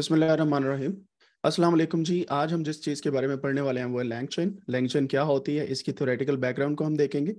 बसमीम अस्सलाम वालेकुम जी आज हम जिस चीज़ के बारे में पढ़ने वाले हैं वो है लैंग चेन लैंग चेन क्या होती है इसकी थोरेटिकल बैकग्राउंड को हम देखेंगे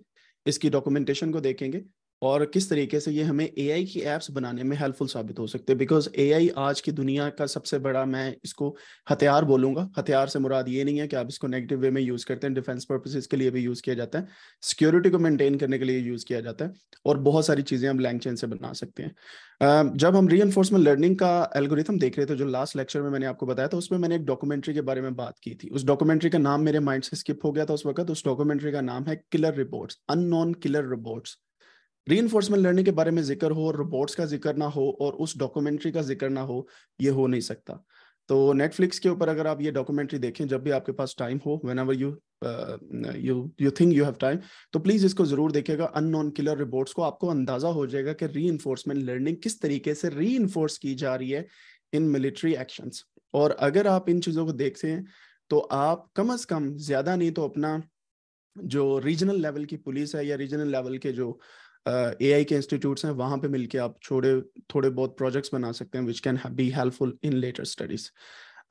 इसकी डॉक्यूमेंटेशन को देखेंगे और किस तरीके से ये हमें ए की एप्स बनाने में हेल्पफुल साबित हो सकते हैं बिकॉज ए आज की दुनिया का सबसे बड़ा मैं इसको हथियार बोलूंगा हथियार से मुराद ये नहीं है कि आप इसको नेगेटिव वे में यूज़ करते हैं डिफेंस पर्पजेज के लिए भी यूज़ किया जाता है सिक्योरिटी को मेनटेन करने के लिए यूज़ किया जाता है और बहुत सारी चीज़ें हम लैंग चेन से बना सकते हैं जब हम री लर्निंग का एल्गोरिथम देख रहे थे जो लास्ट लेक्चर में मैंने आपको बताया था उसमें मैंने एक डॉक्यूमेंट्री के बारे में बात की थी उस डॉक्यूमेंट्री का नाम मेरे माइंड से स्किप हो गया था उस वक्त उस डॉक्यूमेंट्री का नाम है killer reports unknown killer reports reinforcement learning के बारे में जिक्र हो रिपोर्ट्स का जिक्र ना हो और उस डॉक्यूमेंट्री का जिक्र ना हो ये हो नहीं सकता तो नेटफ्लिक्स के ऊपर अगर आप ये डॉक्यूमेंट्री देखें जब भी आपके पास टाइम हो whenever you you you think you have time तो प्लीज़ इसको ज़रूर देखिएगा अननोन किलर रिपोर्ट्स को आपको अंदाज़ा हो जाएगा कि री लर्निंग किस तरीके से री इन्फोर्स की जा रही है इन मिलिट्री एक्शन और अगर आप इन चीज़ों को देखते हैं तो आप कम अज़ कम ज़्यादा नहीं तो अपना जो रीजनल लेवल की पुलिस है या रीजनल लेवल के जो ए आई के इंस्टीट्यूट हैं वहां पे मिलके आप छोटे थोड़े बहुत प्रोजेक्ट्स बना सकते हैं which can be helpful in later studies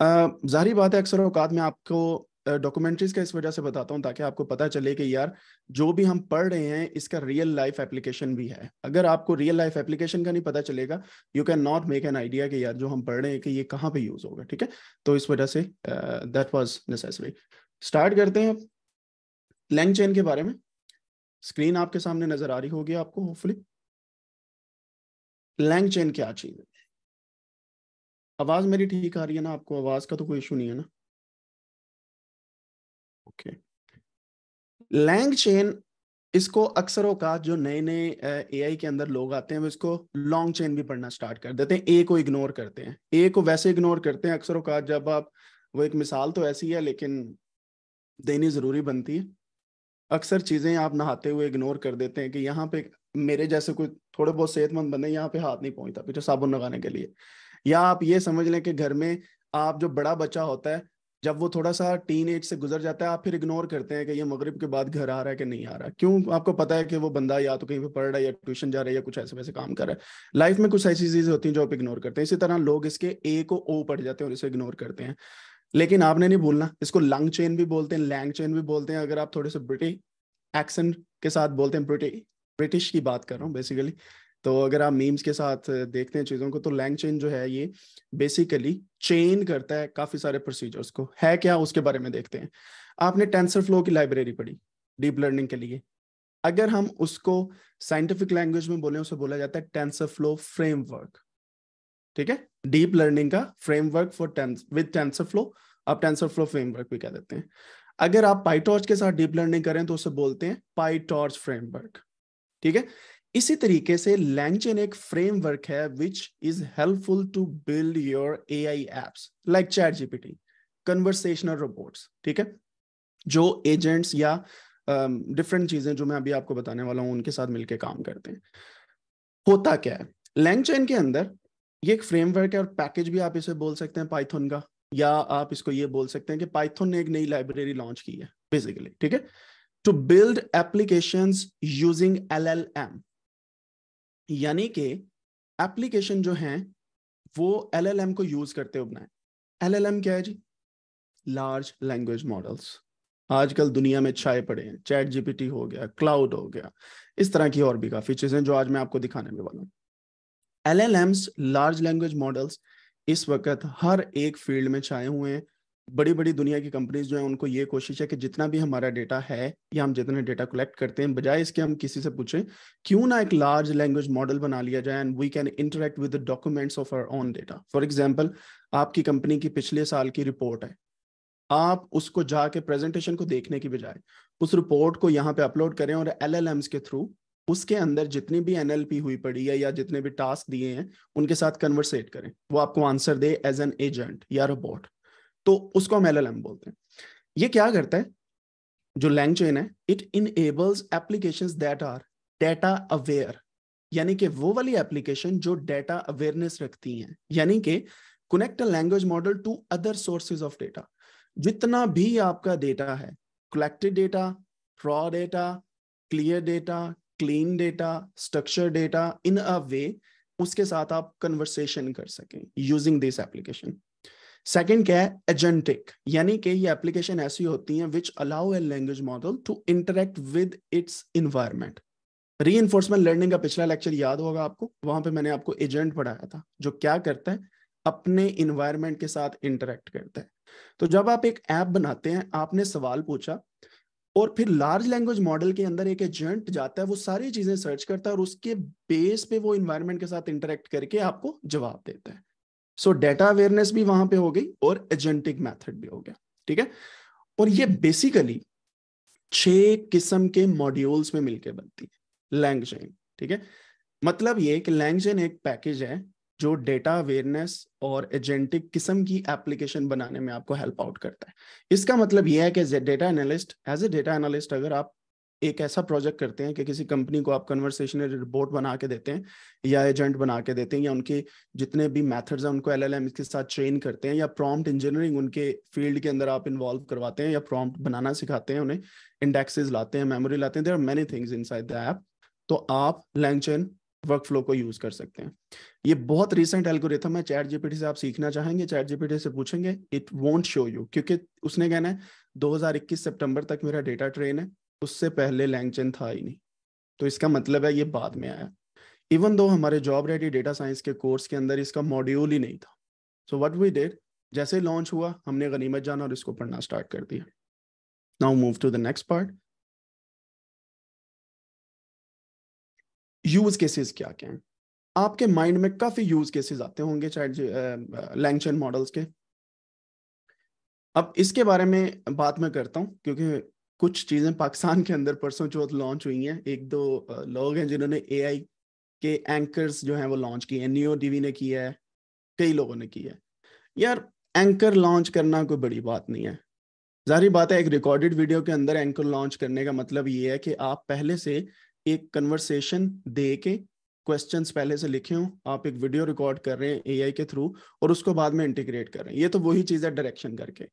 जाहिर बात है अक्सर अवकात में आपको डॉक्यूमेंट्रीज का इस वजह से बताता हूँ ताकि आपको पता चले कि यार जो भी हम पढ़ रहे हैं इसका रियल लाइफ एप्लीकेशन भी है अगर आपको रियल लाइफ एप्लीकेशन का नहीं पता चलेगा you can not make an idea कि यार जो हम पढ़ रहे हैं कि ये कहाँ पे यूज होगा ठीक है तो इस वजह say that was necessary start करते हैं लैंग चेन के बारे में स्क्रीन आपके सामने नजर आ रही होगी आपको होपफुली लैंग चेन क्या चीज है आवाज मेरी ठीक आ रही है ना आपको आवाज का तो कोई इशू नहीं है ना ओके लैंग चेन इसको अक्सर का जो नए नए ए के अंदर लोग आते हैं वो इसको लॉन्ग चेन भी पढ़ना स्टार्ट कर देते हैं ए को इग्नोर करते हैं ए को वैसे इग्नोर करते हैं अक्सर का जब आप वो एक मिसाल तो ऐसी है लेकिन देनी जरूरी बनती है अक्सर चीजें आप नहाते हुए इग्नोर कर देते हैं कि यहाँ पे मेरे जैसे कोई थोड़े बहुत सेहतमंद बने यहाँ पे हाथ नहीं पहुंचता पीछे साबुन लगाने के लिए या आप ये समझ लें कि घर में आप जो बड़ा बच्चा होता है जब वो थोड़ा सा टीन एज से गुजर जाता है आप फिर इग्नोर करते हैं कि ये मगरिब के बाद घर आ रहा है कि नहीं आ रहा क्यों आपको पता है कि वो बंदा या तो कहीं पे पढ़ रहा है या ट्यूशन जा रहा है या कुछ ऐसे वैसे काम कर रहा है लाइफ में कुछ ऐसी चीजें होती हैं जो आप इग्नोर करते हैं इसी तरह लोग इसके ए को ओ पढ़ जाते हैं और इसे इग्नोर करते हैं लेकिन आपने नहीं भूलना इसको लंग चेन भी बोलते हैं लैंग चेन भी बोलते हैं अगर आप थोड़े से ब्रिटिश एक्सेंट के साथ बोलते हैं ब्रिटिश की बात कर रहा हूँ बेसिकली तो अगर आप मीम्स के साथ देखते हैं चीज़ों को तो लैंग चेन जो है ये बेसिकली चेन करता है काफ़ी सारे प्रोसीजर्स को है क्या उसके बारे में देखते हैं आपने टेंसर फ्लो की लाइब्रेरी पढ़ी डीप लर्निंग के लिए अगर हम उसको साइंटिफिक लैंग्वेज में बोले उसे बोला जाता है टेंसर फ्लो फ्रेमवर्क ठीक है डीप लर्निंग का framework for with TensorFlow आप टेंसर फ्लो फ्रेमवर्क भी कह देते हैं अगर आप पाइटॉर्च के साथ डीप लर्निंग करें तो उसे बोलते हैं पाइटॉर्च फ्रेमवर्क ठीक है इसी तरीके से लैंगचेन एक फ्रेमवर्क है which is helpful to build your A I apps like ChatGPT conversational robots ठीक है जो एजेंट्स या डिफरेंट um, uh, चीजें जो मैं अभी आपको बताने वाला हूं उनके साथ मिलकर काम करते हैं होता क्या है लैंगचेन के अंदर ये एक फ्रेमवर्क है और पैकेज भी आप इसे बोल सकते हैं पाइथन का या आप इसको ये बोल सकते हैं कि पाइथन ने एक नई लाइब्रेरी लॉन्च की है बेसिकली ठीक है to build application using L L M यानी कि एप्लीकेशन जो हैं वो एल एल एम को यूज करते हुए बनाए एल एल एम क्या है जी लार्ज लैंग्वेज मॉडल्स आजकल दुनिया में छाए पड़े हैं चैट जीपीटी हो गया क्लाउड हो गया इस तरह की और भी काफी चीजें जो आज मैं आपको दिखाने में वाला हूँ L L Ms large language models इस वक्त हर एक फील्ड में छाए हुए हैं बड़ी बड़ी दुनिया की कंपनीज जो है उनको ये कोशिश है कि जितना भी हमारा डेटा है या हम जितने डेटा कलेक्ट करते हैं बजाय इसके हम किसी से पूछें क्यों ना एक लार्ज लैंग्वेज मॉडल बना लिया जाए and we can interact with the documents of our own data for example आपकी कंपनी की पिछले साल की रिपोर्ट है आप उसको जाके प्रेजेंटेशन को देखने की बजाय उस रिपोर्ट को यहाँ पे अपलोड करें और एल के थ्रू उसके अंदर जितनी भी एन हुई पड़ी है या जितने भी टास्क दिए हैं उनके साथ कन्वर्सेट करें वो आपको आंसर दे एज एन एजेंट या रोबोट तो उसको हम एल बोलते हैं ये क्या करता है जो लैंग चेन है it enables application that are data aware यानी कि वो वाली एप्लीकेशन जो डेटा अवेयरनेस रखती हैं यानी कि connect a language model to other sources of data जितना भी आपका डेटा है collected data raw data clear data clean data structure data in a way उसके साथ आप कन्वर्सेशन कर सकें यूजिंग दिस एप्लीकेशन सेकेंड क्या है एजेंटिक यानी कि ये एप्लीकेशन ऐसी होती हैं which allow a language model to interact with its environment reinforcement learning का पिछला लेक्चर याद होगा आपको वहां पे मैंने आपको एजेंट पढ़ाया था जो क्या करता है अपने इन्वायरमेंट के साथ इंटरेक्ट करता है तो जब आप एक ऐप बनाते हैं आपने सवाल पूछा और फिर लार्ज लैंग्वेज मॉडल के अंदर एक एजेंट जाता है वो सारी चीजें सर्च करता है और उसके बेस पे वो इन्वायरमेंट के साथ इंटरेक्ट करके आपको जवाब देता है सो डेटा अवेयरनेस भी वहां पे हो गई और एजेंटिक मैथड भी हो गया ठीक है और ये बेसिकली छह किस्म के मॉड्यूल्स में मिलकर बनती है लैंगचेन ठीक है मतलब ये कि एक पैकेज है जो डेटा अवेयरनेस और एजेंटिक किस्म की एप्लीकेशन बनाने में आपको हेल्प आउट करता है इसका मतलब यह है कि data analyst as a data analyst अगर आप एक ऐसा प्रोजेक्ट करते हैं कि किसी कंपनी को आप कन्वर्सेशनल रिपोर्ट बना के देते हैं या एजेंट बना के देते हैं या उनके जितने भी मेथड्स हैं उनको एलएलएम के साथ ट्रेन करते हैं या प्रॉम्प्ट इंजीनियरिंग उनके फील्ड के अंदर आप इन्वॉल्व करवाते हैं या प्रॉम्प्ट बनाना सिखाते हैं उन्हें इंडेक्सेस लाते हैं मेमोरी लाते हैं there are many things in the app तो आप लैंगचेन वर्क फ्लो को यूज कर सकते हैं ये बहुत रिसेंट एल्गोरिथम है चैट जीपीटी से आप सीखना चाहेंगे चैट जीपीटी से पूछेंगे इट वॉन्ट शो यू क्योंकि उसने कहना है 2021 सितंबर तक मेरा डेटा ट्रेन है उससे पहले लैंगचेन था ही नहीं तो इसका मतलब है ये बाद में आया इवन दो हमारे जॉब रेडी डेटा साइंस के कोर्स के अंदर इसका मॉड्यूल ही नहीं था सो वट वी डेड जैसे लॉन्च हुआ हमने गनीमत जाना और इसको पढ़ना स्टार्ट कर दिया now move to the next part use cases क्या क्या हैं आपके माइंड में काफी यूज केसेस आते होंगे चाहे लैंगचन मॉडल्स के अब इसके बारे में बात मैं करता हूँ क्योंकि कुछ चीजें पाकिस्तान के अंदर परसों जो लॉन्च हुई हैं एक दो लोग हैं जिन्होंने एआई के एंकर्स जो हैं वो लॉन्च किए हैं न्यू डीवी ने किया है कई लोगों ने किया है यार एंकर लॉन्च करना कोई बड़ी बात नहीं है जाहिर बात है एक रिकॉर्डेड वीडियो के अंदर एंकर लॉन्च करने का मतलब ये है कि आप पहले से एक कन्वर्सेशन दे के क्वेश्चन पहले से लिखे हो आप एक वीडियो रिकॉर्ड कर रहे हैं एआई के थ्रू और उसको बाद में इंटीग्रेट कर रहे हैं ये तो वही चीज़ है डायरेक्शन करके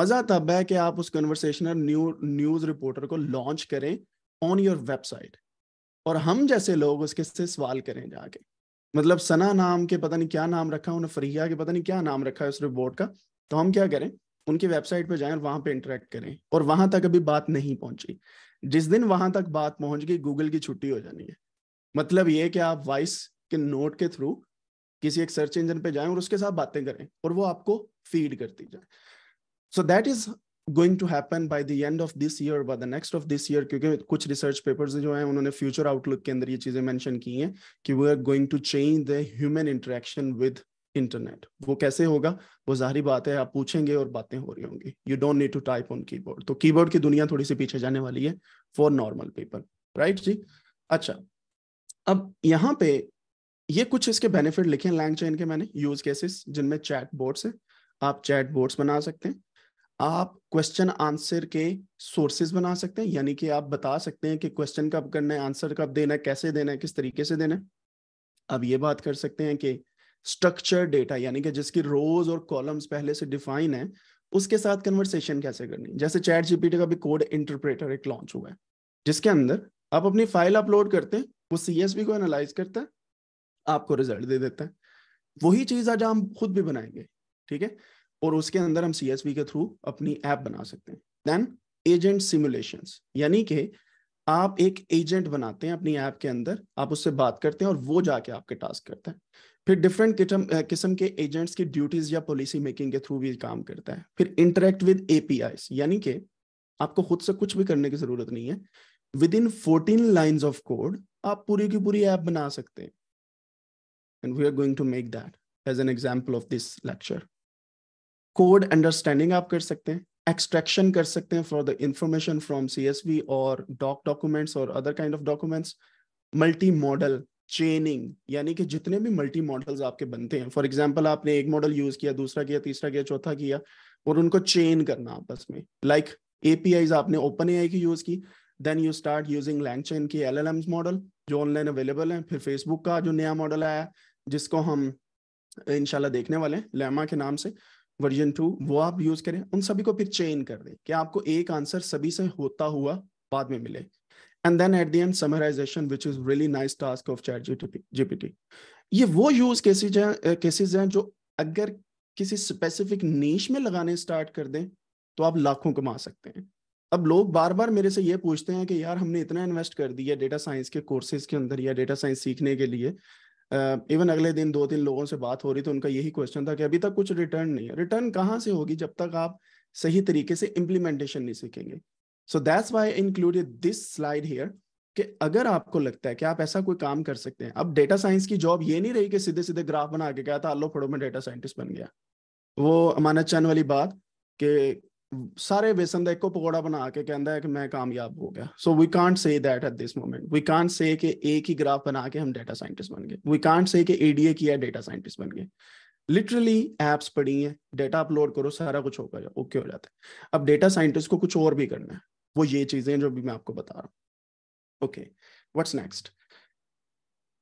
मज़ा तब है कि आप उस कन्वर्सेशनल न्यू न्यूज़ रिपोर्टर को लॉन्च करें ऑन योर वेबसाइट और हम जैसे लोग उसके से सवाल करें जाके मतलब सना नाम के पता नहीं क्या नाम रखा उन्हें फरिया के पता नहीं क्या नाम रखा है उस रिपोर्ट का तो हम क्या करें उनकी वेबसाइट पर जाएं और वहां पे इंटरेक्ट करें और वहां तक अभी बात नहीं पहुंची जिस दिन वहां तक बात पहुंच गई गूगल की छुट्टी हो जानी है मतलब ये कि आप वॉइस के नोट के थ्रू किसी एक सर्च इंजन पे जाएं और उसके साथ बातें करें और वो आपको फीड करती जाए so that is going to happen by the end of this year by the next of this year क्योंकि कुछ रिसर्च पेपर्स जो हैं उन्होंने फ्यूचर आउटलुक के अंदर ये चीजें मेंशन की हैं कि we are going to change the human interaction with internet वो कैसे होगा वो जाहरी बात है आप पूछेंगे और बातें हो रही होंगी you don't need to type on keyboard तो कीबोर्ड की दुनिया थोड़ी सी पीछे जाने वाली है फॉर नॉर्मल पीपल राइट जी अच्छा अब यहाँ पे ये कुछ इसके बेनिफिट लिखे हैं चेन के मैंने यूज केसेस जिनमें चैट बोर्ड्स है आप चैट बोर्ड्स बना सकते हैं आप क्वेश्चन आंसर के सोर्सेज बना सकते हैं यानी कि आप बता सकते हैं कि क्वेश्चन कब करना है आंसर कब देना है कैसे देना है किस तरीके से देना है अब ये बात कर सकते हैं कि स्ट्रक्चर डेटा यानी कि जिसकी रोज और कॉलम्स पहले से डिफाइन है उसके साथ कन्वर्सेशन कैसे करनी जैसे चैट जीपीटी का भी कोड इंटरप्रेटर एक लॉन्च हुआ है जिसके अंदर आप अपनी फाइल अपलोड करते हैं वो सीएसबी को एनालाइज करता है आपको रिजल्ट दे देता है वही चीज आज हम खुद भी बनाएंगे ठीक है और उसके अंदर हम सीएसबी के थ्रू अपनी ऐप बना सकते हैं देन एजेंट सिमुलेशन यानी कि आप एक एजेंट बनाते हैं अपनी ऐप के अंदर आप उससे बात करते हैं और वो जाके आपके टास्क करता है फिर डिफरेंट किस्म किस्म के एजेंट्स की ड्यूटीज या पॉलिसी मेकिंग के थ्रू भी काम करता है फिर इंटरेक्ट विद एपीआईस यानी कि आपको खुद से कुछ भी करने की जरूरत नहीं है within fourteen line of code आप पूरी की पूरी ऐप बना सकते हैं and we are going to make that as an example of this lecture code understanding आप कर सकते हैं एक्सट्रैक्शन कर सकते हैं for the information from C और डॉक डॉक्यूमेंट्स और other kind of documents multi model chaining यानी कि जितने भी मल्टी मॉडल्स आपके बनते हैं फॉर एग्जाम्पल आपने एक मॉडल यूज किया दूसरा किया तीसरा किया चौथा किया और उनको चेन करना आपस में लाइक like, आपने ओपन ए की यूज की then you start using chain की एल मॉडल जो ऑनलाइन अवेलेबल है फिर फेसबुक का जो नया मॉडल आया जिसको हम इनशाला देखने वाले हैं लेमा के नाम से वर्जन टू वो आप यूज करें उन सभी को फिर चेन कर दें कि आपको एक आंसर सभी से होता हुआ बाद में मिले and then at the end summarization which is really nice task of chat gpt ये वो यूज केसेज हैं केसेस हैं जो अगर किसी स्पेसिफिक नीश में लगाने स्टार्ट कर दें तो आप लाखों कमा सकते हैं अब लोग बार बार मेरे से ये पूछते हैं कि यार हमने इतना इन्वेस्ट कर दिया डेटा साइंस के कोर्सेज के अंदर या डेटा साइंस सीखने के लिए इवन uh, अगले दिन दो तीन लोगों से बात हो रही तो उनका यही क्वेश्चन था कि अभी तक कुछ रिटर्न नहीं है रिटर्न कहाँ से होगी जब तक आप सही तरीके से इम्प्लीमेंटेशन नहीं सीखेंगे so that's why included this slide here कि अगर आपको लगता है कि आप ऐसा कोई काम कर सकते हैं अब डेटा साइंस की जॉब ये नहीं रही कि सीधे सीधे ग्राफ बना के गया था आलो फड़ो में डेटा साइंटिस्ट बन गया वो अमानत चंद वाली बात कि सारे बेसन का एक को पकौड़ा बना के कहता है कि मैं कामयाब हो गया so we can't say that at this moment we can't say कि एक ही ग्राफ बना के हम डेटा साइंटिस्ट बन गए वी कांट से कि एडीए किया डेटा साइंटिस्ट बन गए लिटरली एप्स पड़ी हैं डेटा अपलोड करो सारा कुछ होगा ओके हो जाता है अब डेटा साइंटिस्ट को कुछ और भी करना है वो ये चीजें जो भी मैं आपको बता रहा हूँ ओके व्हाट्स नेक्स्ट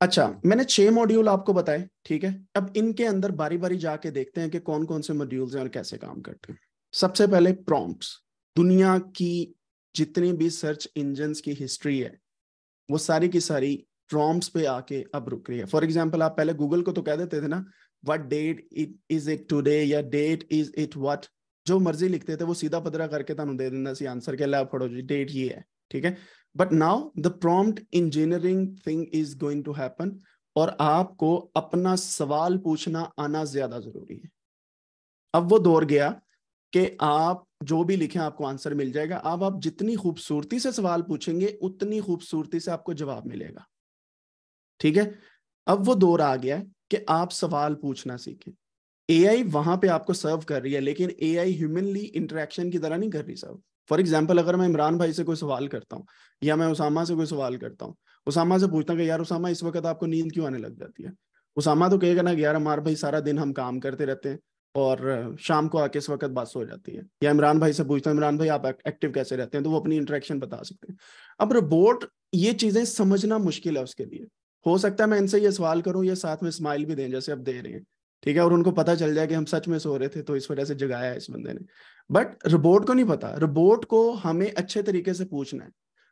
अच्छा मैंने छह मॉड्यूल आपको बताए ठीक है अब इनके अंदर बारी बारी जाके देखते हैं कि कौन कौन से मॉड्यूल्स हैं और कैसे काम करते हैं सबसे पहले प्रॉम्प्ट्स दुनिया की जितनी भी सर्च इंजन की हिस्ट्री है वो सारी की सारी प्रॉम्प्ट्स पे आके अब रुक रही है फॉर एग्जाम्पल आप पहले गूगल को तो कह देते थे ना what date it is it today या डेट इज इट वट ਜੋ ਮਰਜ਼ੀ ਲਿਖਦੇ ਤੇ ਉਹ ਸਿੱਧਾ ਪਦਰਾ ਕਰਕੇ ਤੁਹਾਨੂੰ ਦੇ ਦਿੰਦਾ ਸੀ ਆਨਸਰ ਕਿ ਲੈ ਫੜੋ ਜੀ ਡੇਟ ਹੀ ਹੈ ठीक है but now the prompt engineering thing is going to happen और आपको अपना सवाल पूछना आना ज्यादा जरूरी है अब वो दौर गया कि आप जो भी लिखें आपको आंसर मिल जाएगा अब आप जितनी खूबसूरती से सवाल पूछेंगे उतनी खूबसूरती से आपको जवाब मिलेगा ठीक है अब वो दौर आ गया कि आप सवाल पूछना सीखें ए आई वहां पर आपको सर्व कर रही है लेकिन ए आई ह्यूमनली इंटरेक्शन की तरह नहीं कर रही सर्व फॉर एग्जाम्पल अगर मैं इमरान भाई से कोई सवाल करता हूँ या मैं उसामा से कोई सवाल करता हूँ उसामा से पूछता हूँ यार उसामा इस वक्त आपको नींद क्यों आने लग जाती है उसामा तो कहेगा ना यार हमारे भाई सारा दिन हम काम करते रहते हैं और शाम को आके इस वक्त बात सो जाती है या इमरान भाई से पूछता हूँ इमरान भाई आप एक्टिव कैसे रहते हैं तो वो अपनी इंटरेक्शन बता सकते हैं अब रोबोट ये चीजें समझना मुश्किल है उसके लिए हो सकता है मैं इनसे ये सवाल करूँ या साथ में स्माइल भी दें जैसे आप दे रहे हैं ठीक है और उनको पता चल जाए कि हम सच में सो रहे थे तो इस वजह से जगाया है इस बंदे ने बट रोबोट को नहीं पता रोबोट को हमें अच्छे तरीके से पूछना है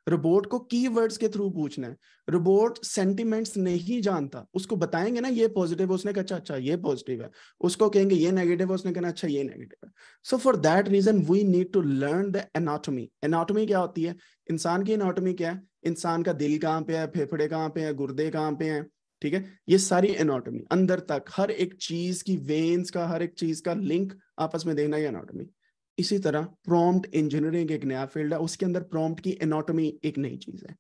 रोबोट को की के थ्रू पूछना है रोबोट सेंटिमेंट्स नहीं जानता उसको बताएंगे ना ये पॉजिटिव है उसने कहा अच्छा अच्छा ये पॉजिटिव है उसको कहेंगे ये नेगेटिव है उसने कहना अच्छा ये नेगेटिव है so for that reason we need to learn the anatomy anatomy क्या होती है इंसान की एनाटॉमी क्या है इंसान का दिल कहाँ पे है फेफड़े कहाँ पे है गुर्दे कहाँ पे हैं ठीक है ये सारी एनाटॉमी अंदर तक हर एक चीज की वेन्स का हर एक चीज का लिंक आपस में देखना ये एनाटॉमी इसी तरह प्रॉम्प्ट इंजीनियरिंग एक नया फील्ड है उसके अंदर प्रॉम्प्ट की एनाटॉमी एक नई चीज है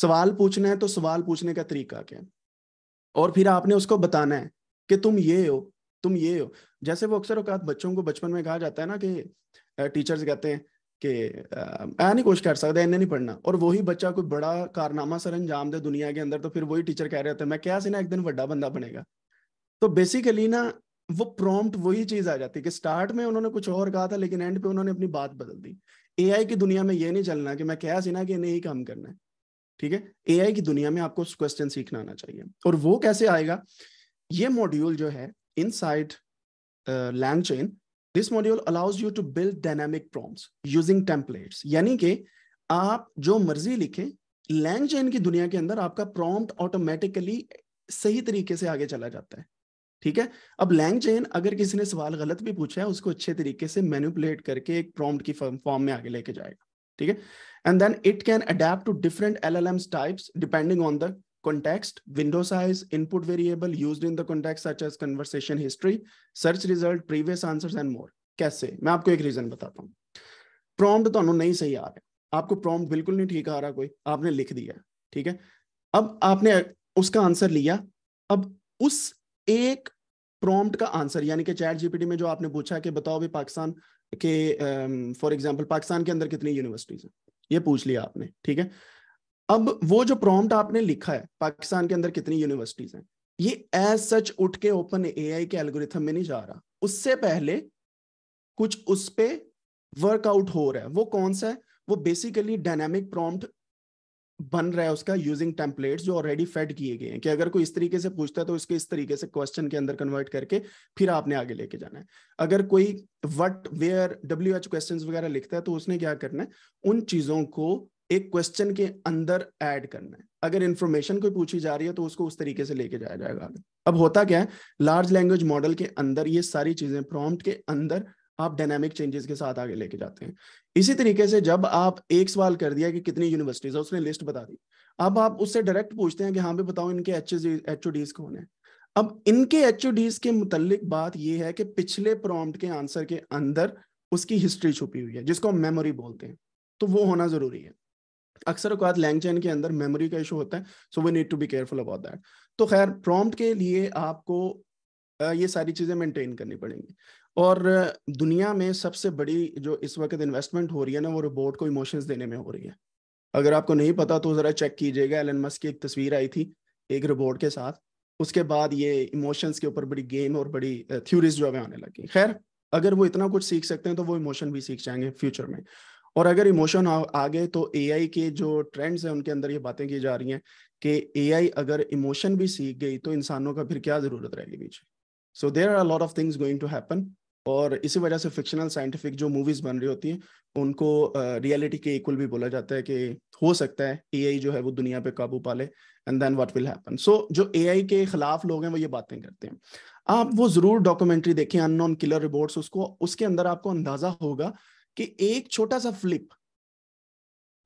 सवाल पूछना है तो सवाल पूछने का तरीका क्या है और फिर आपने उसको बताना है कि तुम ये हो तुम ये हो जैसे वो अक्सर औकात बच्चों को बचपन में कहा जाता है ना कि टीचर्स कहते हैं ਕਿ ਐ ਨਹੀਂ ਕੁਝ ਕਰ ਸਕਦਾ ਇਹਨੇ ਨਹੀਂ ਪੜਨਾ ਔਰ ਵਹੀ ਬੱਚਾ ਕੋਈ ਬੜਾ ਕਾਰਨਾਮਾ ਸਰ ਅੰਜਾਮ ਦੇ ਦੁਨੀਆ के अंदर तो फिर वही टीचर कह रहे थे मैं क्या ना एक दिन बड़ा बंदा बनेगा तो बेसिकली ना वो प्रॉम्प्ट वही चीज आ जाती है कि स्टार्ट में उन्होंने कुछ और कहा था लेकिन एंड पे उन्होंने अपनी बात बदल दी एआई की दुनिया में ये नहीं चलना कि मैं क्या सीना कि नहीं काम करना है ठीक है एआई की दुनिया में आपको क्वेश्चन सीखना आना चाहिए और वो कैसे आएगा ये मॉड्यूल जो है inside LangChain this module allows you to build dynamic prompts using templates यानी कि आप जो मर्जी लिखें लैंग चेन की दुनिया के अंदर आपका प्रॉम्प्ट ऑटोमेटिकली सही तरीके से आगे चला जाता है ठीक है अब लैंग चेन अगर किसी ने सवाल गलत भी पूछा है उसको अच्छे तरीके से मैनिपुलेट करके एक प्रॉम्प्ट की फॉर्म में आगे लेके जाएगा ठीक है and then it can adapt to different L L Ms types depending on the context, window size, input variable used in the context such as conversation history, search result, previous answers and more. कैसे मैं आपको एक reason बताता हूँ prompt तो नहीं सही आ रहा आपको प्रॉम्प्ट बिल्कुल नहीं ठीक आ रहा कोई आपने लिख दिया ठीक है अब आपने उसका आंसर लिया अब उस एक प्रॉम्प्ट का आंसर यानी कि चैट जीपीटी में जो आपने पूछा कि बताओ भी पाकिस्तान के फॉर एग्जांपल पाकिस्तान के अंदर कितनी यूनिवर्सिटीज हैं ये पूछ लिया आपने ठीक है अब वो जो प्रॉम्प्ट आपने लिखा है पाकिस्तान के अंदर कितनी यूनिवर्सिटीज हैं ये एज सच उठ के ओपन एआई के एल्गोरिथम में नहीं जा रहा उससे पहले कुछ उस पर वर्कआउट हो रहा है वो कौन सा है वो बेसिकली डायनेमिक प्रॉम्प्ट बन रहा है उसका यूजिंग टेम्पलेट जो ऑलरेडी फेड किए गए हैं कि अगर कोई इस तरीके से पूछता है तो इसके इस तरीके से क्वेश्चन के अंदर कन्वर्ट करके फिर आपने आगे लेके जाना है अगर कोई what where W H question वगैरह लिखता है तो उसने क्या करना है उन चीजों को एक क्वेश्चन के अंदर ऐड करना है अगर इन्फॉर्मेशन कोई पूछी जा रही है तो उसको उस तरीके से लेके जाया जाएगा अब होता क्या है लार्ज लैंग्वेज मॉडल के अंदर ये सारी चीजें प्रॉम्प्ट के अंदर आप डायनामिक चेंजेस के साथ आगे लेके जाते हैं इसी तरीके से जब आप एक सवाल कर दिया कि कितनी यूनिवर्सिटीज है उसने लिस्ट बता दी अब आप उससे डायरेक्ट पूछते हैं कि हाँ भाई बताओ इनके एच एच ओडीज कौन है अब इनके एच ओडीज के मुतालिक बात यह है कि पिछले प्रॉम्प्ट के आंसर के अंदर उसकी हिस्ट्री छुपी हुई है जिसको हम मेमोरी बोलते हैं तो वो होना जरूरी है अक्सर लैंग लैंगचैन के अंदर मेमोरी का इशू होता है so we need to be careful about that तो खैर प्रॉम्प्ट के लिए आपको ये सारी चीज़ें मेंटेन करनी पड़ेंगी और दुनिया में सबसे बड़ी जो इस वक्त इन्वेस्टमेंट हो रही है ना वो रोबोट को इमोशंस देने में हो रही है अगर आपको नहीं पता तो ज़रा चेक कीजिएगा एलन मस्क की एक तस्वीर आई थी एक रोबोट के साथ उसके बाद ये इमोशंस के ऊपर बड़ी गेम और बड़ी थ्योरीज जो है आने लगी खैर अगर वो इतना कुछ सीख सकते हैं तो वो इमोशन भी सीख जाएंगे फ्यूचर में और अगर इमोशन आ गए तो एआई के जो ट्रेंड्स हैं उनके अंदर ये बातें की जा रही हैं कि एआई अगर इमोशन भी सीख गई तो इंसानों का फिर क्या ज़रूरत रहेगी बीच so there are lot of things going to happen और इसी वजह से फिक्शनल साइंटिफिक जो मूवीज बन रही होती हैं उनको रियलिटी uh, के इक्वल भी बोला जाता है कि हो सकता है ए जो है वो दुनिया पे काबू पा ले and then what will happen so जो ए के खिलाफ लोग हैं वो ये बातें करते हैं आप वो जरूर डॉक्यूमेंट्री देखें अननोन किलर रिपोर्ट्स उसको उसके अंदर आपको अंदाजा होगा कि एक छोटा सा फ्लिप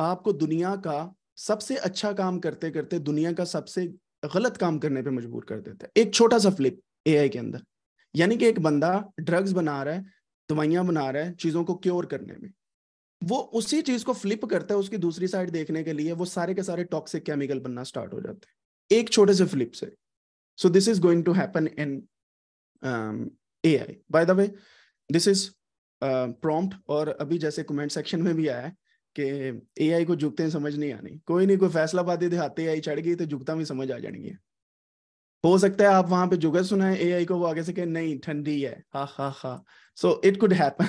आपको दुनिया का सबसे अच्छा काम करते करते दुनिया का सबसे गलत काम करने पे मजबूर कर देता है एक छोटा सा फ्लिप एआई के अंदर यानी कि एक बंदा ड्रग्स बना रहा है दवाइयां बना रहा है चीजों को क्योर करने में वो उसी चीज को फ्लिप करता है उसकी दूसरी साइड देखने के लिए वो सारे के सारे टॉक्सिक केमिकल बनना स्टार्ट हो जाते हैं एक छोटे से फ्लिप से so this is going to happen in A I by the way this is prompt और अभी जैसे कमेंट सेक्शन में भी आया है कि एआई को जुगतें समझ नहीं आनी कोई नहीं कोई फैसला फैसलाबादी हाथ एआई चढ़ गई तो झुकता भी समझ आ जाएंगी हो सकता है आप वहां पे जुगत सुना है एआई को वो आगे से कहे नहीं ठंडी है हा हा हा सो इट कुड हैपन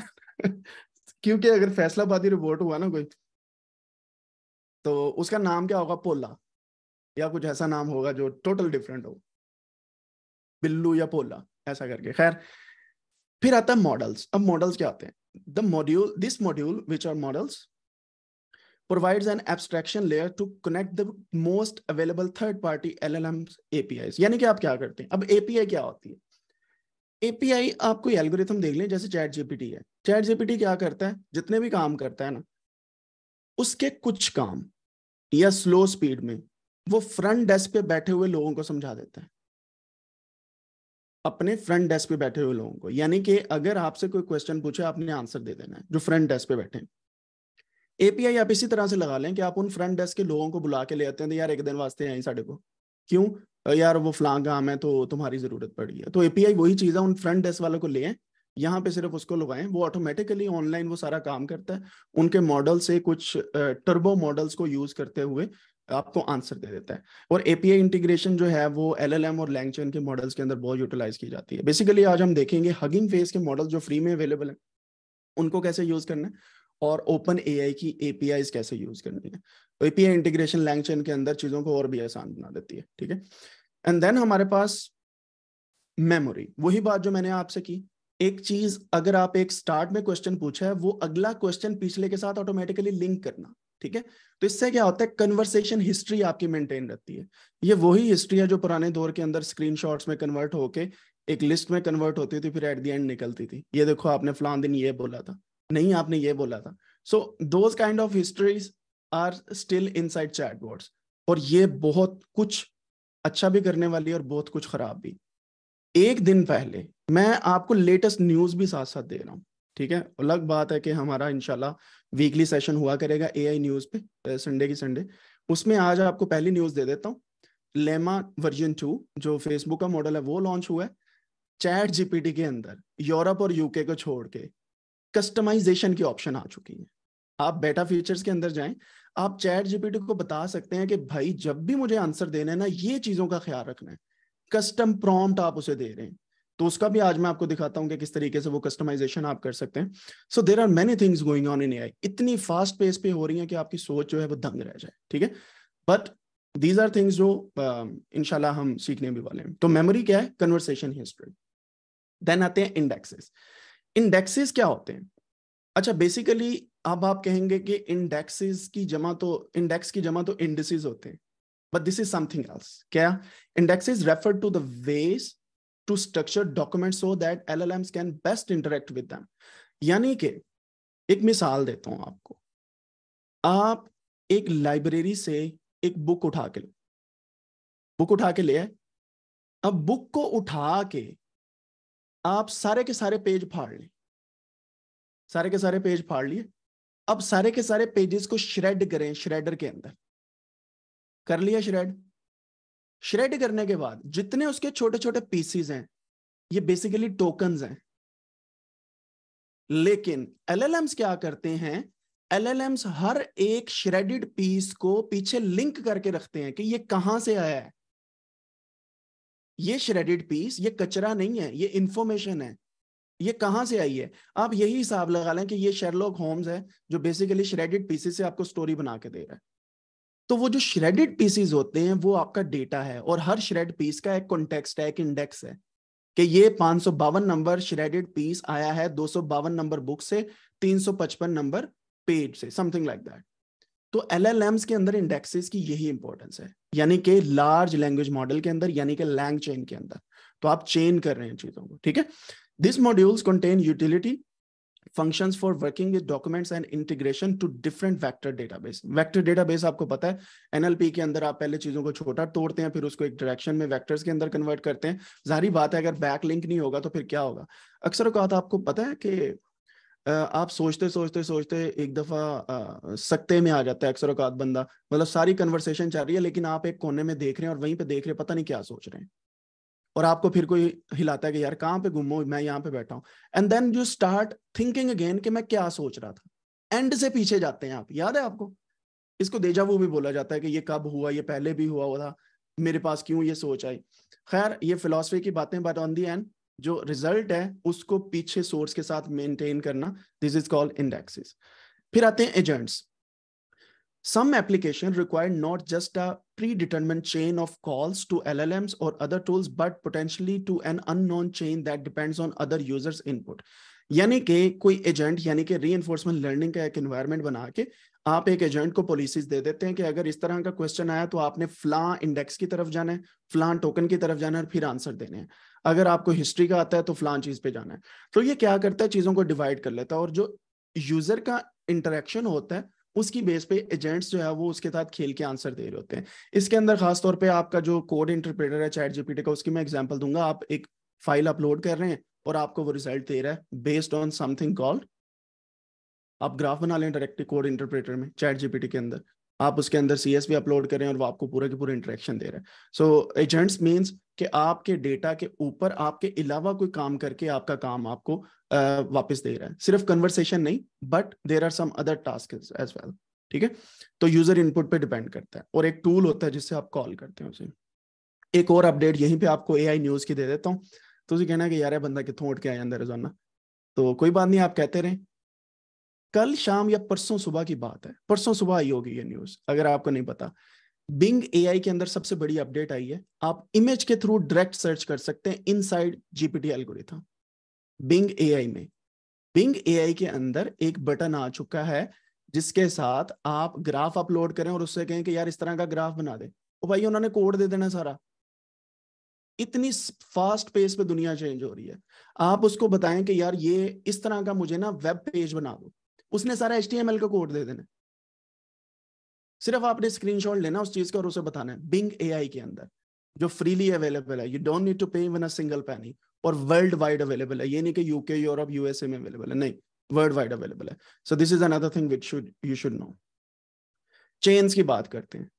क्योंकि अगर फैसला फैसलाबादी रिपोर्ट हुआ ना कोई तो उसका नाम क्या होगा पोला या कुछ ऐसा नाम होगा जो टोटल डिफरेंट हो बिल्लू या पोला ऐसा करके खैर फिर आता है मॉडल्स अब मॉडल्स क्या आते हैं the module this module which are models provide an abstraction layer to connect the most available third party L L M API यानी कि आप क्या करते हैं अब एपीआई क्या होती है एपीआई आप कोई एल्गोरिथम देख लें जैसे चैट जीपीटी है चैट जीपीटी क्या करता है जितने भी काम करता है ना उसके कुछ काम या स्लो स्पीड में वो फ्रंट डेस्क पे बैठे हुए लोगों को समझा देता है अपने फ्रंट डेस्क पे बैठे हुए लोगों को यानी कि अगर आपसे कोई क्वेश्चन पूछे आपने आंसर दे देना है जो फ्रंट डेस्क पे बैठे एपीआई आप इसी तरह से लगा लें कि आप उन फ्रंट डेस्क के लोगों को बुला के ले आते हैं तो यार एक दिन वास्ते आई साढ़े को क्यों यार वो फ्लांग काम है तो तुम्हारी जरूरत पड़ गई है तो एपीआई वही चीज है उन फ्रंट डेस्क वालों को ले यहाँ पे सिर्फ उसको लगाएं वो ऑटोमेटिकली ऑनलाइन वो सारा काम करता है उनके मॉडल से कुछ टर्बो मॉडल्स को यूज करते हुए आपको तो आंसर दे देता है और एपीआई इंटीग्रेशन जो है वो एलएलएम और लैंगचेन के मॉडल्स के अंदर बहुत यूटिलाइज की जाती है बेसिकली आज हम देखेंगे हगिंग फेस के मॉडल जो फ्री में अवेलेबल है उनको कैसे यूज करना है और ओपन ए की एपीआई कैसे यूज करनी है तो एपीआई इंटीग्रेशन लैंगचेन के अंदर चीजों को और भी आसान बना देती है ठीक है एंड देन हमारे पास मेमोरी वही बात जो मैंने आपसे की एक चीज अगर आप एक स्टार्ट में क्वेश्चन पूछा है वो अगला क्वेश्चन पिछले के साथ ऑटोमेटिकली लिंक करना ठीक है तो इससे क्या होता है कन्वर्सेशन हिस्ट्री आपकी मेंटेन रहती है ये वही हिस्ट्री है जो पुराने दौर के अंदर स्क्रीन में कन्वर्ट होके एक लिस्ट में कन्वर्ट होती थी फिर एट दी एंड निकलती थी ये देखो आपने फलान दिन ये बोला था नहीं आपने ये बोला था so those kind of histories are still inside chatbots और ये बहुत कुछ अच्छा भी करने वाली है और बहुत कुछ खराब भी एक दिन पहले मैं आपको लेटेस्ट न्यूज भी साथ साथ दे रहा हूँ ठीक है अलग बात है कि हमारा इनशाला वीकली सेशन हुआ करेगा ए न्यूज पे संडे की संडे उसमें आज आपको पहली न्यूज दे देता हूँ लेमा वर्जन टू जो फेसबुक का मॉडल है वो लॉन्च हुआ है चैट जीपीटी के अंदर यूरोप और यूके को छोड़ के कस्टमाइजेशन की ऑप्शन आ चुकी है आप बेटा फीचर्स के अंदर जाएं आप चैट जीपीटी को बता सकते हैं कि भाई जब भी मुझे आंसर देना है ना ये चीजों का ख्याल रखना है कस्टम प्रॉम्प्ट आप उसे दे रहे हैं तो उसका भी आज मैं आपको दिखाता हूँ कि किस तरीके से वो कस्टमाइजेशन आप कर सकते हैं so there are many things going on in AI इतनी फास्ट पेस पे हो रही है कि आपकी सोच जो है वो दंग रह जाए ठीक है बट दीज आर थिंग्स जो इनशाला हम सीखने भी वाले हैं तो मेमोरी क्या है कन्वर्सेशन हिस्ट्री देन आते हैं इंडेक्सेस इंडेक्सेस क्या होते हैं अच्छा बेसिकली अब आप कहेंगे कि इंडेक्सेस की जमा तो इंडेक्स की जमा तो इंडिसेस होते हैं but this is something else क्या indexes refer to the ways to structure documents so that LLMs can best interact with them. यानी कि एक मिसाल देता हूं आपको आप एक लाइब्रेरी से एक बुक उठा के लो बुक उठा के ले आए अब बुक को उठा के आप सारे के सारे पेज फाड़ लें सारे के सारे पेज फाड़ लिए अब सारे के सारे पेजेस को श्रेड करें श्रेडर के अंदर कर लिया श्रेड श्रेड करने के बाद जितने उसके छोटे छोटे पीसीज हैं ये बेसिकली टोकन हैं लेकिन एलएलएम्स क्या करते हैं एलएलएम्स हर एक श्रेडिड पीस को पीछे लिंक करके रखते हैं कि ये कहां से आया है ये श्रेडिड पीस ये कचरा नहीं है ये इंफॉर्मेशन है ये कहां से आई है आप यही हिसाब लगा लें कि ये शेरलॉक होम्स है जो बेसिकली श्रेडिड पीसेस से आपको स्टोरी बना के दे रहा है तो वो जो श्रेडिड पीसीज होते हैं वो आपका डेटा है और हर श्रेड पीस का एक कॉन्टेक्स्ट है एक इंडेक्स है कि ये पांच नंबर श्रेडेड पीस आया है दो सौ बावन नंबर बुक से तीन पचपन नंबर पेज से समथिंग लाइक दैट तो एल एल एम्स के अंदर इंडेक्सेस की यही इंपॉर्टेंस है यानी कि लार्ज लैंग्वेज मॉडल के अंदर यानी कि लैंग चेन के अंदर तो आप चेन कर रहे हैं चीजों को ठीक है this modules contain utility functions for working with documents and integration to different vector database vector database आपको पता है nlp के अंदर आप पहले चीजों को छोटा तोड़ते हैं फिर उसको एक direction में vectors के अंदर convert करते हैं जारी बात है अगर back link नहीं होगा तो फिर क्या होगा अक्सर अवकात आपको पता है कि आप सोचते सोचते सोचते एक दफा सकते में आ जाता है अक्सर बंदा मतलब सारी कन्वर्सेशन चल रही है लेकिन आप एक कोने में देख रहे हैं और वहीं पे देख रहे हैं पता नहीं क्या सोच रहे हैं और आपको फिर कोई हिलाता है कि यार कहाँ पे घूमो मैं यहाँ पे बैठा हूँ and then you start thinking again कि मैं क्या सोच रहा था एंड से पीछे जाते हैं आप याद है आपको इसको देजा वो भी बोला जाता है कि ये कब हुआ ये पहले भी हुआ हुआ था मेरे पास क्यों ये सोच आई खैर ये फिलोसफी की बातें बट ऑन दी एंड जो रिजल्ट है उसको पीछे सोर्स के साथ मेंटेन करना दिस इज कॉल्ड इंडेक्सेस फिर आते हैं agents some application required not just a predetermined chain of calls to LLMs or other tools, but potentially to an unknown chain that depends on other users' input. यानी कि कोई agent यानी कि री learning का एक इन्वायरमेंट बना के आप एक एजेंट को पॉलिसीज दे देते हैं कि अगर इस तरह का क्वेश्चन आया तो आपने फ्लां इंडेक्स की तरफ जाना है फ्लां टोकन की तरफ जाना है और फिर आंसर देने हैं अगर आपको हिस्ट्री का आता है तो फ्लां चीज पे जाना है तो ये क्या करता है चीजों को डिवाइड कर लेता है और जो यूजर का इंटरेक्शन होता है उसकी बेस पे एजेंट्स जो है वो उसके साथ खेल के आंसर दे रहे होते हैं इसके अंदर खासतौर पे आपका जो कोड इंटरप्रेटर है चैट जीपीटी का उसकी मैं एग्जांपल दूंगा आप एक फाइल अपलोड कर रहे हैं और आपको वो रिजल्ट दे रहा है बेस्ड ऑन समथिंग कॉल्ड आप ग्राफ बना लें डायरेक्टली कोड इंटरप्रेटर में चैट जीपीटी के अंदर आप उसके अंदर सी भी अपलोड करें और वो आपको पूरा के पूरा इंटरेक्शन दे रहा है सो एजेंट्स मीन्स कि आपके डेटा के ऊपर आपके अलावा कोई काम करके आपका काम आपको uh, वापस दे रहा है सिर्फ कन्वर्सेशन नहीं but there are some other task as well ठीक है तो यूजर इनपुट पे डिपेंड करता है और एक टूल होता है जिससे आप कॉल करते हैं उसे एक और अपडेट यहीं पे आपको ए आई न्यूज की दे देता हूँ तो उसे कहना कि यार बंदा कितों उठ के आया अंदर रोजाना तो कोई बात नहीं आप कहते रहें कल शाम या परसों सुबह की बात है परसों सुबह आई होगी ये न्यूज अगर आपको नहीं पता बिंग ए के अंदर सबसे बड़ी अपडेट आई है आप इमेज के थ्रू डायरेक्ट सर्च कर सकते हैं inside GPT algorithm Bing A में बिंग ए के अंदर एक बटन आ चुका है जिसके साथ आप ग्राफ अपलोड करें और उससे कहें कि यार इस तरह का ग्राफ बना दे तो भाई उन्होंने कोड दे देना सारा इतनी फास्ट पेस पे दुनिया चेंज हो रही है आप उसको बताएं कि यार ये इस तरह का मुझे ना वेब पेज बना दो उसने सारा एच का कोड दे देना सिर्फ आपने स्क्रीनशॉट लेना उस चीज का और उसे बताना है बिंग एआई के अंदर जो फ्रीली अवेलेबल है you don't need to pay even a single penny और वर्ल्ड वाइड अवेलेबल है ये नहीं कि यूके यूरोप यूएसए में अवेलेबल है नहीं वर्ल्ड वाइड अवेलेबल है so this is another thing which should you should know chains की बात करते हैं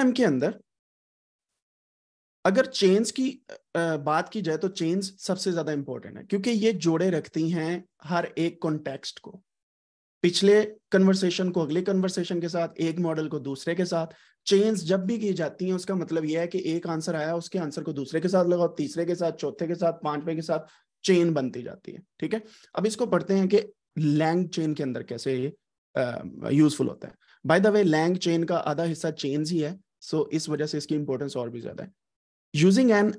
एम के अंदर अगर चेन्स की बात की जाए तो चेन्स सबसे ज्यादा इंपॉर्टेंट है क्योंकि ये जोड़े रखती हैं हर एक कॉन्टेक्स्ट को पिछले कन्वर्सेशन को अगले कन्वर्सेशन के साथ एक मॉडल को दूसरे के साथ चेंज जब भी की जाती हैं उसका मतलब यह है कि एक आंसर आया उसके आंसर को दूसरे के साथ लगाओ तीसरे के साथ चौथे के साथ पांचवे के साथ चेन बनती जाती है ठीक है अब इसको पढ़ते हैं कि लैंग चेन के अंदर कैसे यूजफुल होता है by the way LangChain का आधा हिस्सा चेन्स ही है सो इस वजह से इसकी इंपॉर्टेंस और भी ज्यादा है using an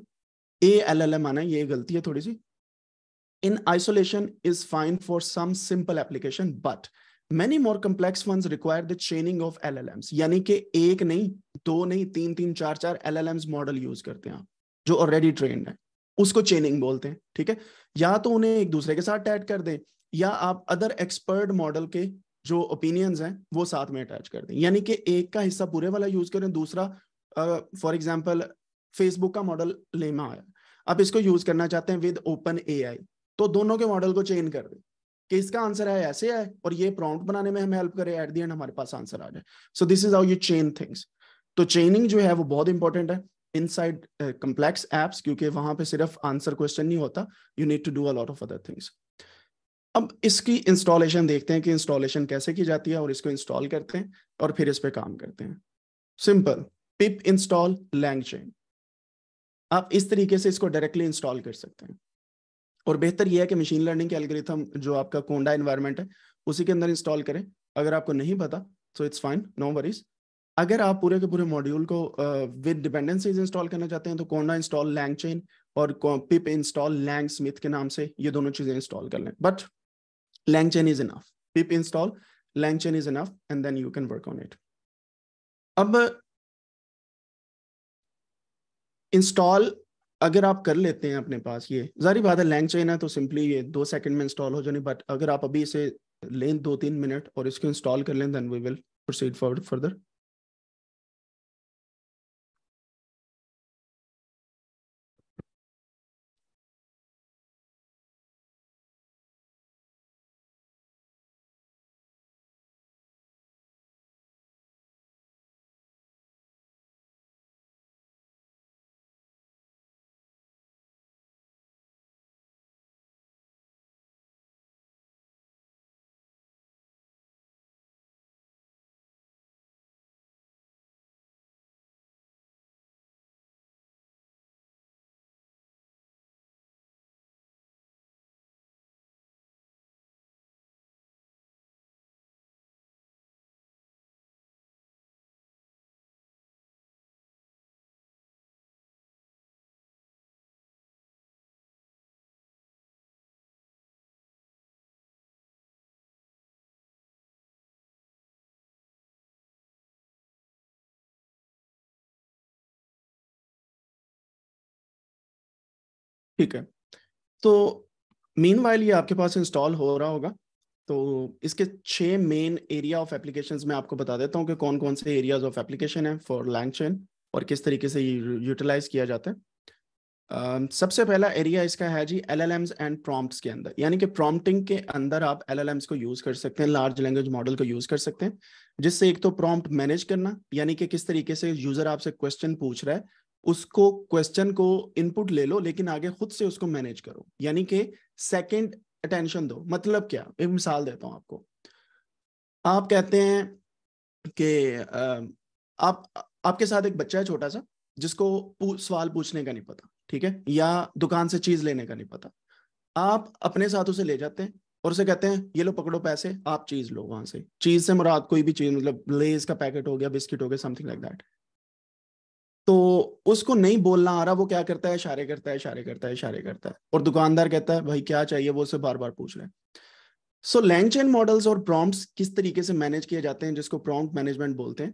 a L L M आना ये गलती है थोड़ी सी in isolation is fine for some simple application but many more complex one require the chaining of L L Ms यानी कि एक नहीं दो नहीं तीन तीन चार चार L L Ms model use करते हैं आप जो ऑलरेडी ट्रेन है उसको चेनिंग बोलते हैं ठीक है या तो उन्हें एक दूसरे के साथ अटैच कर दें या आप अदर एक्सपर्ट मॉडल के जो ओपिनियंस हैं वो साथ में अटैच कर दें यानी कि एक का हिस्सा पूरे वाला यूज करें दूसरा फॉर uh, एग्जाम्पल फेसबुक का मॉडल लेमा आया आप इसको यूज करना चाहते हैं विद ओपन ए तो दोनों के मॉडल को चेंज कर दे कि इसका आंसर है ऐसे है और ये प्रॉम्प्ट बनाने में हमें हेल्प करे एट दी एंड हमारे पास आंसर आ जाए so this is out you chain things तो चेनिंग जो है वो बहुत इंपॉर्टेंट है इनसाइड कम्प्लेक्स एप्स क्योंकि वहां पे सिर्फ आंसर क्वेश्चन नहीं होता you need to do a lot of other things अब इसकी इंस्टॉलेशन देखते हैं कि इंस्टॉलेशन कैसे की जाती है और इसको इंस्टॉल करते हैं और फिर इस पर काम करते हैं simple pip install LangChain आप इस तरीके से इसको डायरेक्टली इंस्टॉल कर सकते हैं और बेहतर यह है कि मशीन लर्निंग के एल्गोरिथम जो आपका कोंडा इन्वायरमेंट है उसी के अंदर इंस्टॉल करें अगर आपको नहीं पता तो इट्स फाइन नो वरीज अगर आप पूरे के पूरे मॉड्यूल को विद डिपेंडेंसीज इंस्टॉल करना चाहते हैं तो कोंडा इंस्टॉल लैंग चेन और पिप इंस्टॉल लैंग स्मिथ के नाम से ये दोनों चीजें इंस्टॉल कर लें but LangChain is enough pip install LangChain is enough and then you can work on it अब इंस्टॉल अगर आप कर लेते हैं अपने पास ये जारी बात है लैंग चेन है तो सिंपली ये दो सेकंड में इंस्टॉल हो जाने बट अगर आप अभी इसे लें दो तीन मिनट और इसको इंस्टॉल कर लें then we will proceed forward further ठीक है तो मीन वाइल ये आपके पास इंस्टॉल हो रहा होगा तो इसके छह मेन एरिया ऑफ एप्लीकेशन में आपको बता देता हूँ कि कौन कौन से एरियाज ऑफ एप्लीकेशन है फॉर चेन और किस तरीके से यूटिलाइज किया जाता है Uh, सबसे पहला एरिया इसका है जी L L Ms and prompts के अंदर यानी कि प्रॉम्प्टिंग के अंदर आप एल एल एम्स को यूज कर सकते हैं लार्ज लैंग्वेज मॉडल को यूज कर सकते हैं जिससे एक तो प्रॉम्प्ट मैनेज करना यानी कि किस तरीके से यूजर आपसे क्वेश्चन पूछ रहा है उसको क्वेश्चन को इनपुट ले लो लेकिन आगे खुद से उसको मैनेज करो यानी कि सेकंड अटेंशन दो मतलब क्या एक मिसाल देता हूं आपको आप कहते हैं कि आप आपके साथ एक बच्चा है छोटा सा जिसको सवाल पूछने का नहीं पता ठीक है या दुकान से चीज लेने का नहीं पता आप अपने साथ उसे ले जाते हैं और उसे कहते हैं ये लो पकड़ो पैसे आप चीज लो वहां से चीज से मुराद कोई भी चीज मतलब लेज का पैकेट हो गया बिस्किट हो गया समथिंग लाइक दैट तो उसको नहीं बोलना आ रहा वो क्या करता है इशारे करता है इशारे करता है इशारे करता है और दुकानदार कहता है भाई क्या चाहिए वो उसे बार बार पूछ रहे हैं सो लैंड चैन मॉडल्स और प्रॉम्प्ट किस तरीके से मैनेज किए जाते हैं जिसको प्रॉम्प्ट मैनेजमेंट बोलते हैं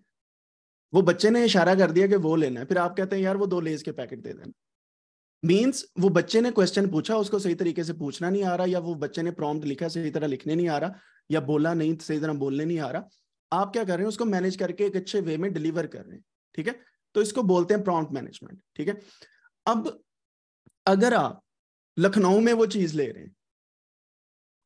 वो बच्चे ने इशारा कर दिया कि वो लेना है फिर आप कहते हैं यार वो दो लेज के पैकेट दे देना मीन्स वो बच्चे ने क्वेश्चन पूछा उसको सही तरीके से पूछना नहीं आ रहा या वो बच्चे ने प्रॉम्प्ट लिखा सही तरह लिखने नहीं आ रहा या बोला नहीं सही तरह बोलने नहीं आ रहा आप क्या कर रहे हैं उसको मैनेज करके एक अच्छे वे में डिलीवर कर रहे हैं ठीक है तो इसको बोलते हैं प्रॉम्प्ट मैनेजमेंट ठीक है अब अगर आप लखनऊ में वो चीज ले रहे हैं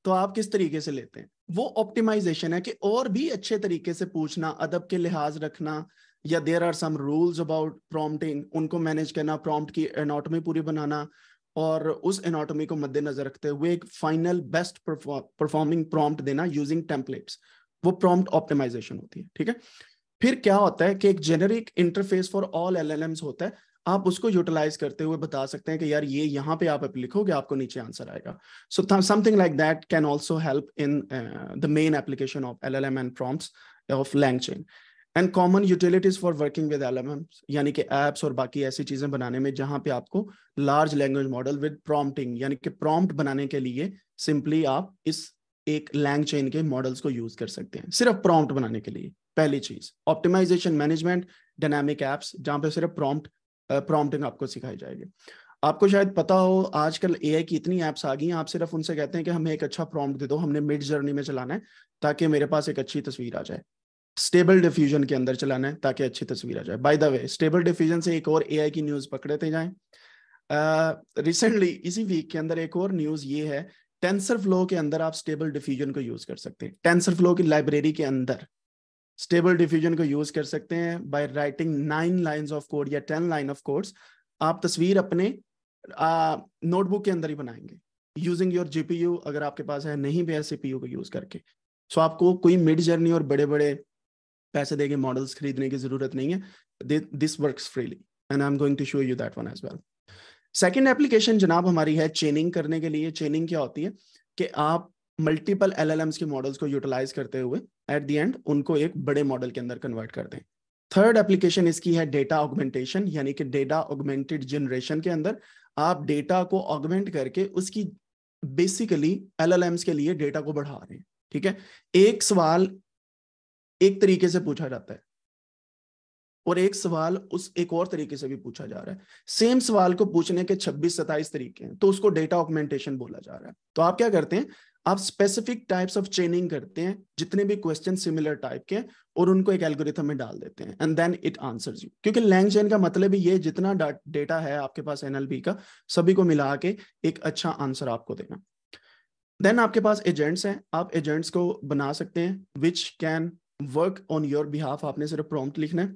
तो आप किस तरीके से लेते हैं वो ऑप्टिमाइजेशन है कि और भी अच्छे तरीके से पूछना अदब के लिहाज रखना या there are some rules about prompting उनको मैनेज करना प्रॉम्प्ट की एनाटॉमी पूरी बनाना और उस एनाटॉमी को मद्देनजर रखते हुए एक फाइनल बेस्ट परफॉर्मिंग प्रॉम्प्ट देना यूजिंग टेम्पलेट्स वो प्रॉम्प्ट ऑप्टिमाइजेशन होती है ठीक है फिर क्या होता है कि एक generic interface for all LLMs होता है आप उसको यूटिलाइज करते हुए बता सकते हैं कि यार ये यहाँ पे आप लिखोगे आपको नीचे आंसर आएगा so something like that can also help in the main application of L L M and prompts of LangChain and common utilities for working with L यानी कि एप्स और बाकी ऐसी चीजें बनाने में जहाँ पे आपको large language model with prompting यानी कि प्रॉम्प्ट बनाने के लिए सिंपली आप इस एक लैंग चेन के मॉडल्स को यूज कर सकते हैं सिर्फ प्रॉम्प्ट बनाने के लिए पहली चीज ऑप्टिमाइजेशन मैनेजमेंट डायनामिक एप्स जहां पे सिर्फ प्रॉम्प्ट प्रॉम्प्टिंग आपको सिखाई जाएगी आपको शायद पता हो आजकल ए की इतनी ऐप्स आ गई हैं आप सिर्फ उनसे कहते हैं कि हमें एक अच्छा प्रॉम्प्ट दे दो हमने मिड जर्नी में चलाना है ताकि मेरे पास एक अच्छी तस्वीर आ जाए स्टेबल डिफ्यूजन के अंदर चलाना है ताकि अच्छी तस्वीर आ जाए by the way stable diffusion से एक और ए की न्यूज पकड़े थे जाए रिसेंटली uh, इसी वीक के अंदर एक और न्यूज ये है टेंसर फ्लो के अंदर आप स्टेबल डिफ्यूजन को यूज कर सकते हैं टेंसर फ्लो की लाइब्रेरी के अंदर स्टेबल डिफ्यूजन को यूज कर सकते हैं by writing nine lines of code या टेन लाइन ऑफ कोड्स आप तस्वीर अपने नोटबुक के अंदर ही बनाएंगे यूजिंग योर जीपीयू अगर आपके पास है नहीं भी है सीपीयू को यूज करके सो so आपको कोई मिड जर्नी और बड़े बड़े पैसे देके मॉडल्स खरीदने की जरूरत नहीं है this work freely and I am going to show you that one as well second application जनाब हमारी है चेनिंग करने के लिए चेनिंग क्या होती है कि आप मल्टीपल एल के मॉडल्स को यूटिलाइज करते हुए एट द एंड उनको एक बड़े मॉडल के अंदर कन्वर्ट कर दें थर्ड एप्लीकेशन इसकी है डेटा ऑगमेंटेशन यानी कि डेटा ऑगमेंटेड जनरेशन के अंदर आप डेटा को ऑगमेंट करके उसकी बेसिकली एलएलएम्स के लिए डेटा को बढ़ा रहे हैं ठीक है एक सवाल एक तरीके से पूछा जाता है और एक सवाल उस एक और तरीके से भी पूछा जा रहा है सेम सवाल को पूछने के 26 सताइस तरीके हैं तो उसको डेटा ऑगमेंटेशन बोला जा रहा है तो आप क्या करते हैं आप स्पेसिफिक टाइप्स ऑफ चेनिंग करते हैं जितने भी क्वेश्चन सिमिलर टाइप के और उनको एक एल्गोरिथम में डाल देते हैं and then it answers you क्योंकि लैंग चेन का मतलब ही ये जितना डेटा है आपके पास एन का सभी को मिला के एक अच्छा आंसर आपको देना देन आपके पास एजेंट्स हैं आप एजेंट्स को बना सकते हैं which can work on your behalf आपने सिर्फ प्रॉम्प्ट लिखना है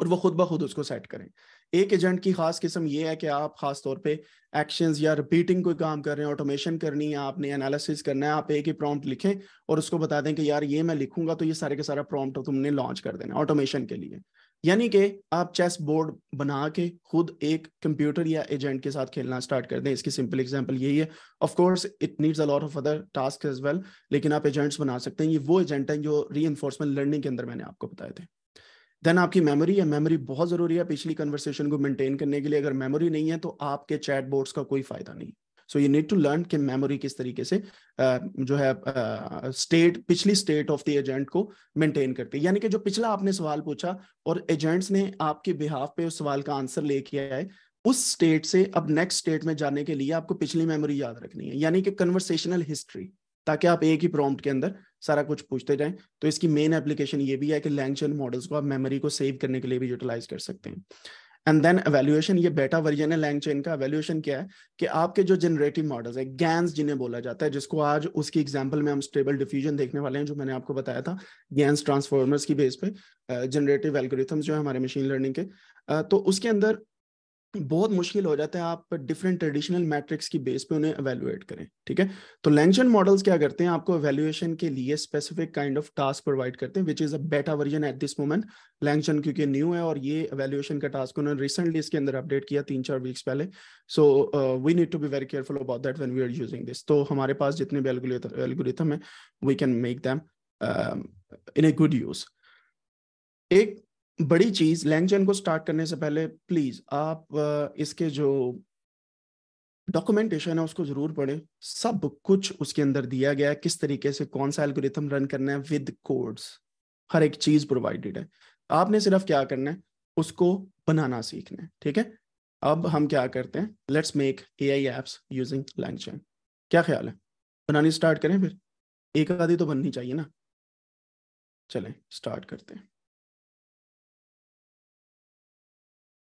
और वो खुद ब खुद उसको सेट करें एक एजेंट की खास किस्म ये है कि आप खास तौर पे एक्शंस या रिपीटिंग कोई काम कर रहे हैं ऑटोमेशन करनी है आपने एनालिसिस करना है आप एक ही प्रॉम्प्ट लिखें और उसको बता दें कि यार ये मैं लिखूंगा तो ये सारे के सारा प्रॉम्प्ट तो तुमने लॉन्च कर देना ऑटोमेशन के लिए यानी कि आप चेस बोर्ड बना के खुद एक कंप्यूटर या एजेंट के साथ खेलना स्टार्ट कर दें इसकी सिंपल एग्जांपल यही है of course it needs a lot of other task as well लेकिन आप एजेंट्स बना सकते हैं ये वो एजेंट हैं जो री लर्निंग के अंदर मैंने आपको बताए थे देन आपकी मेमोरी है मेमोरी बहुत ज़रूरी है पिछली कन्वर्सेशन को मेंटेन करने के लिए अगर मेमोरी नहीं है तो आपके चैट बोर्ड्स का कोई फ़ायदा नहीं so you need to learn कि मेमोरी किस तरीके से uh, जो है स्टेट uh, पिछली स्टेट ऑफ द एजेंट को मेंटेन करती है यानी कि जो पिछला आपने सवाल पूछा और एजेंट्स ने आपके बिहाफ पे उस सवाल का आंसर लेके है उस स्टेट से अब नेक्स्ट स्टेट में जाने के लिए आपको पिछली मेमोरी याद रखनी है यानी कि कन्वर्सेशनल हिस्ट्री ताकि आप एक ही प्रॉम्प्ट के अंदर सारा कुछ पूछते जाएं तो इसकी मेन एप्लीकेशन ये भी है कि लैंगचन मॉडल्स को आप मेमोरी को सेव करने के लिए भी यूटिलाइज कर सकते हैं एंड देन एवेल्यूएशन ये बेटा वर्जन है लैंगचेन का एवेल्यूएशन क्या है कि आपके जो जनरेटिव मॉडल्स है गैंस जिन्हें बोला जाता है जिसको आज उसकी एग्जाम्पल में हम स्टेबल डिफ्यूजन देखने वाले हैं जो मैंने आपको बताया था गैंस ट्रांसफॉर्मर्स की बेस पे जनरेटिव एल्गोरिथम्स जो है हमारे मशीन लर्निंग के तो उसके अंदर बहुत मुश्किल हो जाता है आप डिफरेंट ट्रेडिशनल मैट्रिक्स की बेस पे उन्हें अवेलुएट करें ठीक है तो लेंशन मॉडल्स क्या करते हैं आपको अवेलुएशन के लिए specific kind of task provide करते हैं which is a beta version at this moment लेंशन क्योंकि न्यू है और ये एवेल्युएशन का टास्क उन्होंने रिसेंटली इसके अंदर अपडेट किया तीन चार वीक्स पहले so we need to be very careful about that when we are using this तो हमारे पास जितने भी एल्गोरिथम है we can make them in a good use एक बड़ी चीज लैंगजन को स्टार्ट करने से पहले प्लीज आप इसके जो डॉक्यूमेंटेशन है उसको जरूर पढ़ें सब कुछ उसके अंदर दिया गया है किस तरीके से कौन सा एल्गोरिथम रन करना है विद कोड्स हर एक चीज प्रोवाइडेड है आपने सिर्फ क्या करना है उसको बनाना सीखना है ठीक है अब हम क्या करते हैं let's make A I apps using LangChain क्या ख्याल है बनानी स्टार्ट करें फिर एक आधी तो बननी चाहिए ना चलें स्टार्ट करते हैं